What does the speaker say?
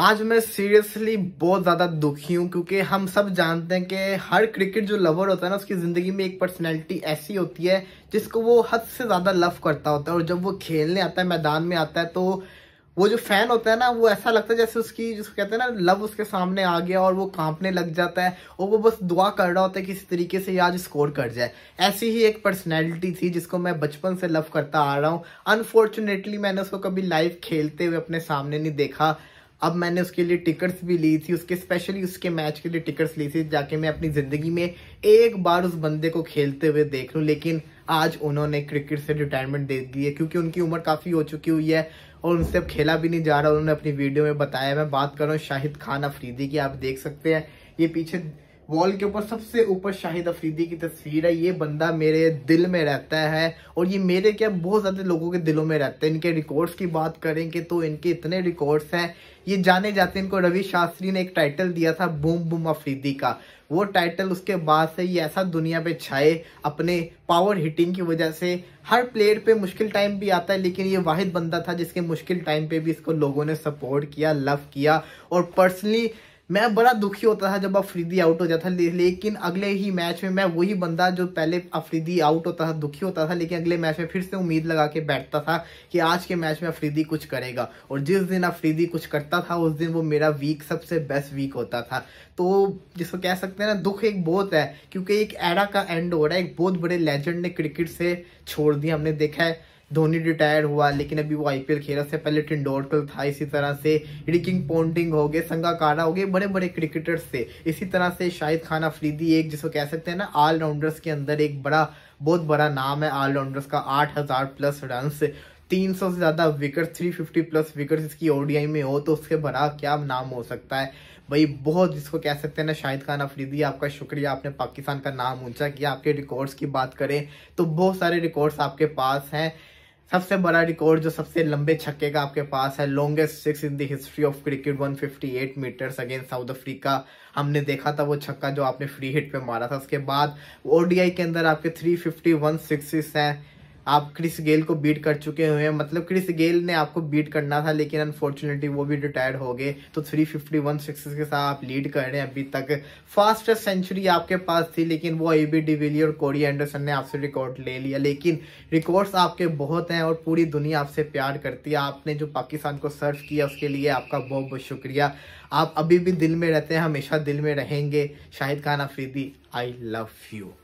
आज मैं सीरियसली बहुत ज़्यादा दुखी हूँ क्योंकि हम सब जानते हैं कि हर क्रिकेट जो लवर होता है ना उसकी ज़िंदगी में एक पर्सनैलिटी ऐसी होती है जिसको वो हद से ज़्यादा लव करता होता है और जब वो खेलने आता है मैदान में आता है तो वो जो फैन होता है ना वो ऐसा लगता है जैसे उसकी जिसको कहते हैं ना लव उसके सामने आ गया और वो कांपने लग जाता है और वो बस दुआ कर रहा होता है किसी तरीके से आज स्कोर कर जाए ऐसी ही एक पर्सनैलिटी थी जिसको मैं बचपन से लव करता आ रहा हूँ अनफॉर्चुनेटली मैंने उसको कभी लाइव खेलते हुए अपने सामने नहीं देखा अब मैंने उसके लिए टिकट्स भी ली थी उसके स्पेशली उसके मैच के लिए टिकट्स ली थी जाके मैं अपनी ज़िंदगी में एक बार उस बंदे को खेलते हुए देख लूँ लेकिन आज उन्होंने क्रिकेट से रिटायरमेंट दे दी है क्योंकि उनकी उम्र काफ़ी हो चुकी हुई है और उनसे अब खेला भी नहीं जा रहा उन्होंने अपनी वीडियो में बताया मैं बात कर रहा हूँ शाहिद खान अफरीदी की आप देख सकते हैं ये पीछे वॉल के ऊपर सबसे ऊपर शाहिद अफरीदी की तस्वीर है ये बंदा मेरे दिल में रहता है और ये मेरे क्या बहुत ज़्यादा लोगों के दिलों में रहते हैं इनके रिकॉर्ड्स की बात करेंगे तो इनके इतने रिकॉर्ड्स हैं ये जाने जाते इनको रवि शास्त्री ने एक टाइटल दिया था बूम बूम अफरीदी का वो टाइटल उसके बाद से ये ऐसा दुनिया पे छाए अपने पावर हिटिंग की वजह से हर प्लेयर पे मुश्किल टाइम भी आता है लेकिन ये वाहिद बंदा था जिसके मुश्किल टाइम पे भी इसको लोगों ने सपोर्ट किया लव किया और पर्सनली मैं बड़ा दुखी होता था जब अफरीदी आउट हो जाता था लेकिन अगले ही मैच में मैं वही बंदा जो पहले अफरीदी आउट होता था दुखी होता था लेकिन अगले मैच में फिर से उम्मीद लगा के बैठता था कि आज के मैच में अफरीदी कुछ करेगा और जिस दिन अफरीदी कुछ करता था उस दिन वो मेरा वीक सबसे बेस्ट वीक होता था तो जिसको कह सकते हैं ना दुख एक बहुत है क्योंकि एक एरा का एंड हो रहा है एक बहुत बड़े लेजेंड ने क्रिकेट से छोड़ दिया हमने देखा है धोनी रिटायर हुआ लेकिन अभी वो आईपीएल रहा से पहले टिंडोरकल तो था इसी तरह से रिकिंग पोन्टिंग हो गए संगाकारा हो गए बड़े बड़े क्रिकेटर्स थे इसी तरह से शाहिद खान अफरीदी एक जिसको कह सकते हैं ना ऑलराउंडर्स के अंदर एक बड़ा बहुत बड़ा नाम है ऑलराउंडर्स का आठ हज़ार प्लस रन तीन सौ से ज़्यादा wicket three fifty plus wicket इसकी ओडीआई में हो तो उसके बड़ा क्या नाम हो सकता है भाई बहुत जिसको कह सकते हैं ना शाहिद खान अफरीदी आपका शुक्रिया आपने पाकिस्तान का नाम ऊंचा किया आपके रिकॉर्ड्स की बात करें तो बहुत सारे रिकॉर्ड्स आपके पास हैं सबसे बड़ा रिकॉर्ड जो सबसे लंबे छक्के का आपके पास है longest six in the history of cricket 158 metres against South Africa हमने देखा था वो छक्का जो आपने फ्री हिट पे मारा था उसके बाद ओडीआई के अंदर आपके 351 सिक्स हैं आप क्रिस गेल को बीट कर चुके हुए हैं मतलब क्रिस गेल ने आपको बीट करना था लेकिन अनफॉर्चुनेटली वो भी रिटायर्ड हो गए तो 351 सिक्स के साथ आप लीड कर रहे हैं अभी तक फास्टेस्ट सेंचुरी आपके पास थी लेकिन वो ए बी और कोरी एंडरसन ने आपसे रिकॉर्ड ले लिया लेकिन रिकॉर्ड्स आपके बहुत हैं और पूरी दुनिया आपसे प्यार करती है आपने जो पाकिस्तान को सर्व किया उसके लिए आपका बहुत बहुत शुक्रिया आप अभी भी दिल में रहते हैं हमेशा दिल में रहेंगे Shahid Khan Afridi I love you